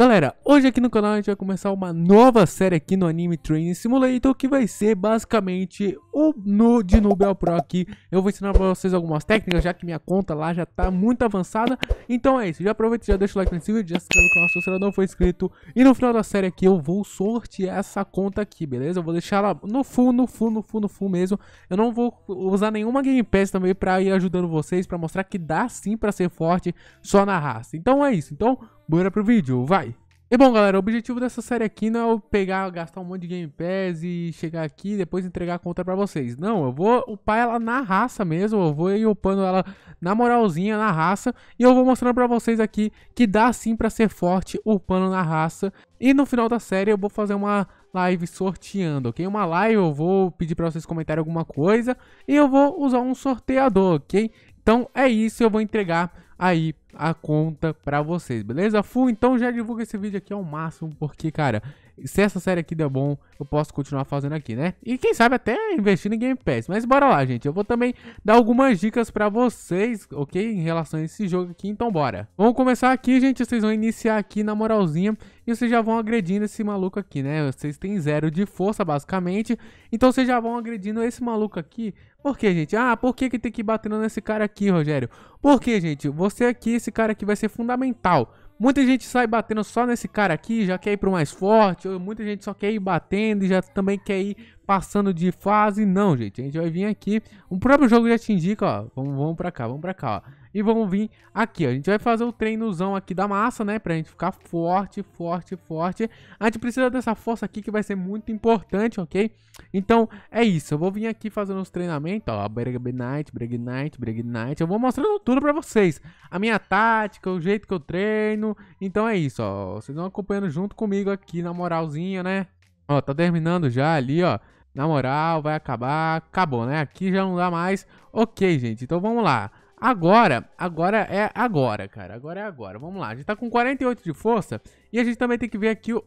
Galera, hoje aqui no canal a gente vai começar uma nova série aqui no Anime Training Simulator que vai ser basicamente o no, de Nubel Pro aqui. Eu vou ensinar pra vocês algumas técnicas, já que minha conta lá já tá muito avançada. Então é isso, já aproveita e já deixa o like nesse vídeo, já se inscreve no canal se você não for inscrito. E no final da série aqui eu vou sortear essa conta aqui, beleza? Eu vou deixar ela no full, no full, no full, no full mesmo. Eu não vou usar nenhuma Game Pass também pra ir ajudando vocês, pra mostrar que dá sim pra ser forte só na raça. Então é isso, então bora pro vídeo, vai! E bom, galera, o objetivo dessa série aqui não é eu pegar, gastar um monte de Game Pass e chegar aqui e depois entregar a conta pra vocês. Não, eu vou upar ela na raça mesmo, eu vou ir upando ela na moralzinha, na raça. E eu vou mostrando pra vocês aqui que dá sim pra ser forte upando na raça. E no final da série eu vou fazer uma live sorteando, ok? Uma live eu vou pedir pra vocês comentarem alguma coisa e eu vou usar um sorteador, ok? Então é isso, eu vou entregar aí a conta pra vocês, beleza? Fu, então já divulga esse vídeo aqui ao máximo, porque, cara, se essa série aqui der bom, eu posso continuar fazendo aqui, né? E quem sabe até investir em Game Pass. Mas bora lá, gente. Eu vou também dar algumas dicas pra vocês, ok? Em relação a esse jogo aqui, então bora. Vamos começar aqui, gente. Vocês vão iniciar aqui na moralzinha e vocês já vão agredindo esse maluco aqui, né? Vocês têm zero de força, basicamente. Então vocês já vão agredindo esse maluco aqui por que, gente? Ah, por que, que tem que ir batendo nesse cara aqui, Rogério? Por que, gente? Você aqui, é esse cara aqui vai ser fundamental. Muita gente sai batendo só nesse cara aqui, já quer ir pro mais forte, ou muita gente só quer ir batendo e já também quer ir passando de fase. Não, gente, a gente vai vir aqui. O próprio jogo já te indica, ó. Vamos, vamos pra cá, vamos pra cá, ó e vão vir aqui, ó. A gente vai fazer o treinozão aqui da massa, né? Pra gente ficar forte, forte, forte. A gente precisa dessa força aqui que vai ser muito importante, ok? Então, é isso. Eu vou vir aqui fazendo os treinamentos, ó. night break night Eu vou mostrando tudo pra vocês. A minha tática, o jeito que eu treino. Então, é isso, ó. Vocês vão acompanhando junto comigo aqui, na moralzinha, né? Ó, tá terminando já ali, ó. Na moral, vai acabar. Acabou, né? Aqui já não dá mais. Ok, gente. Então, vamos lá. Agora, agora é agora, cara. Agora é agora. Vamos lá. A gente tá com 48 de força. E a gente também tem que ver aqui o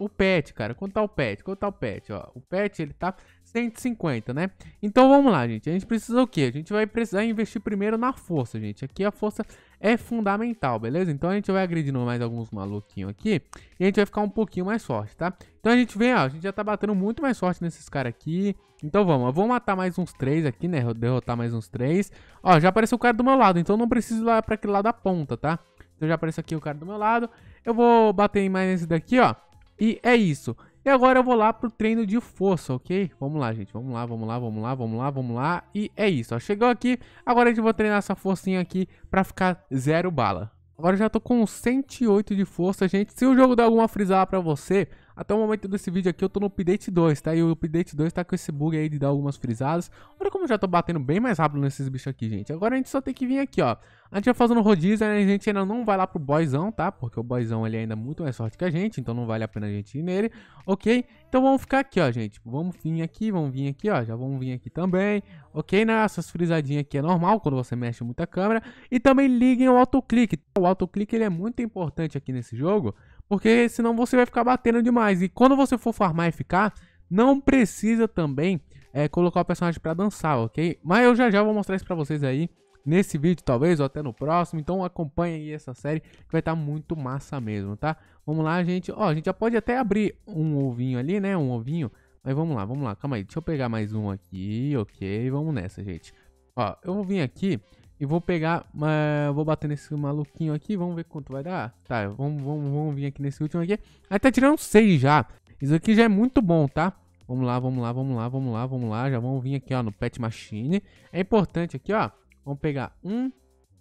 o pet, cara. Quanto tá o pet? Quanto tá o pet? Ó, o pet, ele tá 150, né? Então, vamos lá, gente. A gente precisa o quê? A gente vai precisar investir primeiro na força, gente. Aqui a força é fundamental, beleza? Então a gente vai agredindo mais alguns maluquinhos aqui e a gente vai ficar um pouquinho mais forte, tá? Então a gente vem, ó, a gente já tá batendo muito mais forte nesses caras aqui. Então vamos, eu vou matar mais uns três aqui, né? Derrotar mais uns três. Ó, já apareceu o cara do meu lado, então não preciso ir lá pra aquele lado da ponta, tá? Então já apareceu aqui o cara do meu lado. Eu vou bater mais nesse daqui, ó. E é isso. E agora eu vou lá pro treino de força, ok? Vamos lá, gente. Vamos lá, vamos lá, vamos lá, vamos lá, vamos lá. E é isso, ó. Chegou aqui. Agora a gente vai treinar essa forcinha aqui pra ficar zero bala. Agora eu já tô com 108 de força, gente. Se o jogo der alguma frisada pra você, até o momento desse vídeo aqui eu tô no update 2, tá? E o update 2 tá com esse bug aí de dar algumas frisadas. Olha como eu já tô batendo bem mais rápido nesses bichos aqui, gente. Agora a gente só tem que vir aqui, ó. A gente vai fazendo rodízio, né? a gente ainda não vai lá pro boyzão, tá? Porque o boyzão ele é ainda muito mais forte que a gente, então não vale a pena a gente ir nele, ok? Então vamos ficar aqui, ó, gente. Vamos vir aqui, vamos vir aqui, ó. Já vamos vir aqui também, ok? Né? Essas frisadinhas aqui é normal quando você mexe muito a câmera. E também liguem o autoclique. O autoclique ele é muito importante aqui nesse jogo, porque senão você vai ficar batendo demais. E quando você for farmar e ficar, não precisa também é, colocar o personagem para dançar, ok? Mas eu já já vou mostrar isso para vocês aí nesse vídeo, talvez, ou até no próximo. Então acompanha aí essa série que vai estar tá muito massa mesmo, tá? Vamos lá, gente. Ó, a gente já pode até abrir um ovinho ali, né? Um ovinho. Mas vamos lá, vamos lá. Calma aí, deixa eu pegar mais um aqui, ok? Vamos nessa, gente. Ó, eu vou vir aqui e vou pegar, uh, vou bater nesse maluquinho aqui, vamos ver quanto vai dar. Tá, vamos, vamos, vamos vir aqui nesse último aqui. Aí tá tirando 6 já. Isso aqui já é muito bom, tá? Vamos lá, vamos lá, vamos lá, vamos lá, vamos lá. Já vamos vir aqui, ó, no Pet Machine. É importante aqui, ó. Vamos pegar um.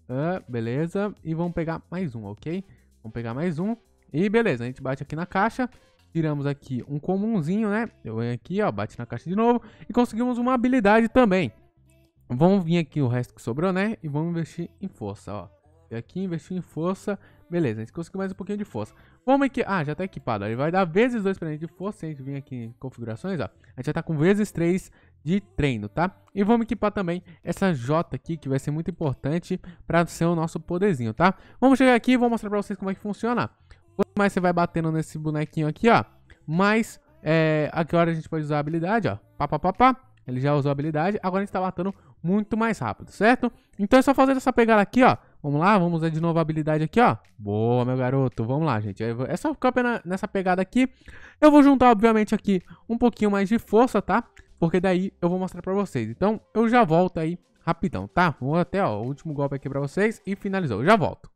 Uh, beleza. E vamos pegar mais um, ok? Vamos pegar mais um. E beleza, a gente bate aqui na caixa. Tiramos aqui um comunzinho, né? Eu venho aqui, ó, bate na caixa de novo. E conseguimos uma habilidade também. Vamos vir aqui o resto que sobrou, né? E vamos investir em força, ó. E aqui investir em força. Beleza, a gente conseguiu mais um pouquinho de força. Vamos aqui. Ah, já tá equipado. Ele vai dar vezes 2 pra gente de força. Se a gente vir aqui em configurações, ó. A gente já tá com vezes 3 de treino, tá? E vamos equipar também essa J aqui, que vai ser muito importante pra ser o nosso poderzinho, tá? Vamos chegar aqui e vou mostrar pra vocês como é que funciona. Quanto mais você vai batendo nesse bonequinho aqui, ó. Mais, é, eh, agora a gente pode usar a habilidade, ó. Pá, pá, pá, pá. Ele já usou a habilidade. Agora a gente tá matando muito mais rápido, certo? Então é só fazer essa pegada aqui, ó. Vamos lá, vamos usar de novo a habilidade aqui, ó. Boa, meu garoto. Vamos lá, gente. É só ficar nessa pegada aqui. Eu vou juntar, obviamente, aqui um pouquinho mais de força, tá? Porque daí eu vou mostrar pra vocês. Então, eu já volto aí rapidão, tá? Vou até, ó, o último golpe aqui pra vocês e finalizou. Eu já volto.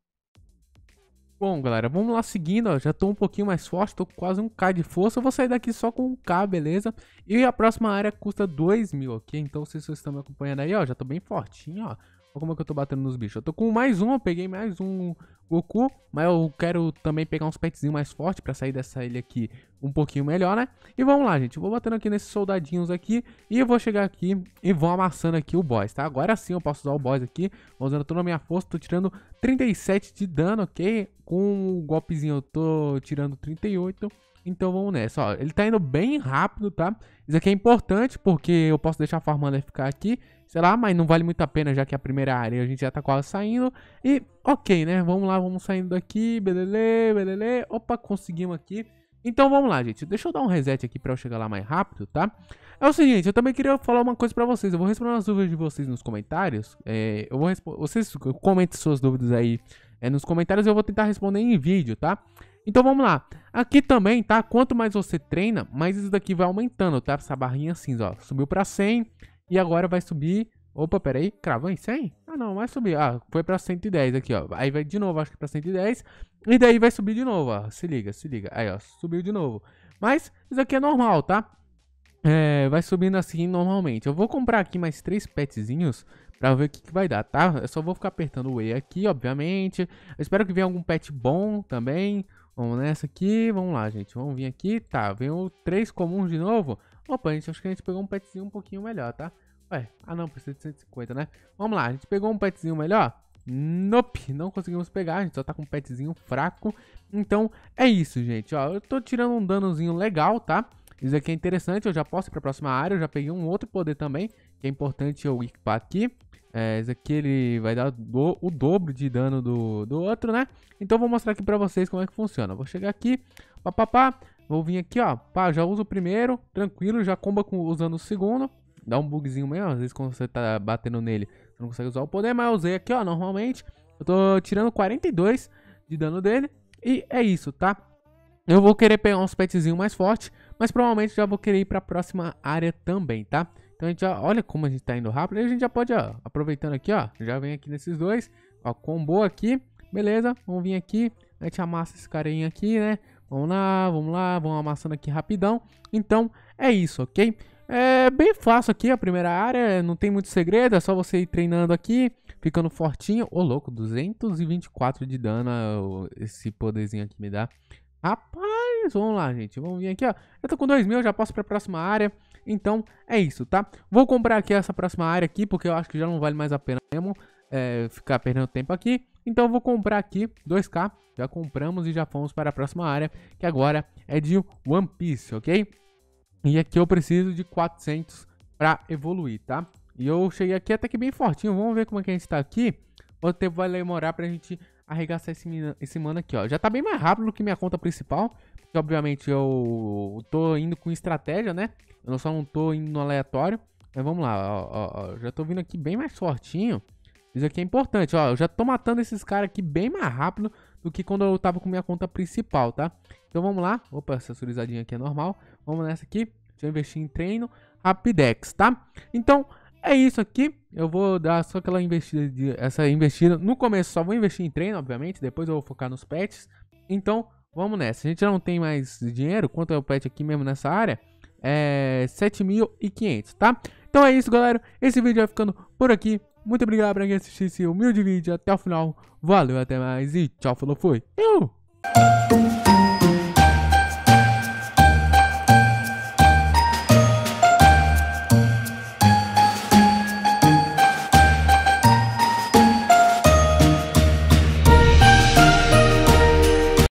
Bom, galera, vamos lá seguindo, ó. já tô um pouquinho mais forte, tô com quase um k de força, eu vou sair daqui só com um k, beleza? E a próxima área custa 2 mil, ok? Então, se vocês estão me acompanhando aí, ó, já tô bem fortinho, ó. Olha como é que eu tô batendo nos bichos. Eu tô com mais um, eu peguei mais um Goku. Mas eu quero também pegar uns petzinhos mais fortes pra sair dessa ilha aqui um pouquinho melhor, né? E vamos lá, gente. Eu vou batendo aqui nesses soldadinhos aqui. E eu vou chegar aqui e vou amassando aqui o boss, tá? Agora sim eu posso usar o boss aqui. Vou usando toda a minha força. Tô tirando 37 de dano, ok? Com o golpezinho eu tô tirando 38. Então vamos nessa, ó. Ele tá indo bem rápido, tá? Isso aqui é importante porque eu posso deixar farmando e ficar aqui. Sei lá, mas não vale muito a pena já que é a primeira área a gente já tá quase saindo. E ok, né? Vamos lá, vamos saindo daqui. Belele, belele. Opa, conseguimos aqui. Então vamos lá, gente. Deixa eu dar um reset aqui pra eu chegar lá mais rápido, tá? É o seguinte, eu também queria falar uma coisa pra vocês. Eu vou responder as dúvidas de vocês nos comentários. É, eu vou Vocês comentem suas dúvidas aí é, nos comentários eu vou tentar responder em vídeo, tá? Então vamos lá. Aqui também, tá? Quanto mais você treina, mais isso daqui vai aumentando, tá? Essa barrinha cinza, ó. Subiu para 100 e agora vai subir... Opa, peraí, cravou em 100? Ah, não, vai subir. Ah, foi pra 110 aqui, ó. Aí vai de novo, acho que pra 110. E daí vai subir de novo, ó. Se liga, se liga. Aí, ó, subiu de novo. Mas isso aqui é normal, tá? É, vai subindo assim normalmente. Eu vou comprar aqui mais três petzinhos pra ver o que, que, vai dar, tá? Eu só vou ficar apertando o E aqui, obviamente. Eu espero que venha algum pet bom também. Vamos nessa aqui, vamos lá, gente. Vamos vir aqui, tá. Vem o 3 comuns de novo. Opa, gente, acho que a gente pegou um petzinho um pouquinho melhor, tá? Ué, ah não, precisa de 150, né? Vamos lá, a gente pegou um petzinho melhor? Nope, não conseguimos pegar, a gente só tá com um petzinho fraco. Então, é isso, gente, ó. Eu tô tirando um danozinho legal, tá? Isso aqui é interessante, eu já posso ir pra próxima área, eu já peguei um outro poder também que é importante eu equipar aqui. É, esse aqui ele vai dar do, o dobro de dano do, do outro, né? Então vou mostrar aqui pra vocês como é que funciona. Vou chegar aqui, papapá, vou vir aqui, ó, pá, já uso o primeiro, tranquilo, já comba com, usando o segundo. Dá um bugzinho mesmo, às vezes quando você tá batendo nele, você não consegue usar o poder, mas eu usei aqui, ó, normalmente. Eu tô tirando 42 de dano dele e é isso, tá? Eu vou querer pegar uns petzinhos mais fortes, mas provavelmente já vou querer ir pra próxima área também, Tá? Então a gente já, olha como a gente tá indo rápido. E a gente já pode, ó, aproveitando aqui, ó, já vem aqui nesses dois, ó, combo aqui, beleza, vamos vir aqui, a gente amassa esse carinha aqui, né? Vamos lá, vamos lá, vamos amassando aqui rapidão. Então, é isso, ok? É bem fácil aqui a primeira área, não tem muito segredo, é só você ir treinando aqui, ficando fortinho. Ô, louco, 224 de dano esse poderzinho aqui me dá. Rapaz! isso, vamos lá, gente. Vamos vir aqui, ó. Eu tô com 2 mil, já posso pra próxima área. Então, é isso, tá? Vou comprar aqui essa próxima área aqui, porque eu acho que já não vale mais a pena mesmo é, ficar perdendo tempo aqui. Então, eu vou comprar aqui 2K. Já compramos e já fomos para a próxima área, que agora é de One Piece, ok? E aqui eu preciso de 400 para evoluir, tá? E eu cheguei aqui até que bem fortinho. Vamos ver como é que a gente tá aqui. Quanto tempo vai demorar pra gente arregaçar esse, esse mano aqui, ó. Já tá bem mais rápido do que minha conta principal. Que obviamente eu tô indo com estratégia, né? Eu só não tô indo no aleatório. Mas vamos lá, ó, ó, ó, já tô vindo aqui bem mais fortinho. Isso aqui é importante, ó. Eu já tô matando esses caras aqui bem mais rápido do que quando eu tava com minha conta principal, tá? Então vamos lá. Opa, essa surizadinha aqui é normal. Vamos nessa aqui. Deixa eu investir em treino. Rapidex, tá? Então, é isso aqui. Eu vou dar só aquela investida, de, essa investida. No começo só vou investir em treino, obviamente. Depois eu vou focar nos pets. Então, Vamos nessa. A gente já não tem mais dinheiro. Quanto é o pet aqui mesmo nessa área? É 7.500, tá? Então é isso, galera. Esse vídeo vai ficando por aqui. Muito obrigado por quem assistiu esse humilde vídeo até o final. Valeu, até mais e tchau, falou, fui. Eu!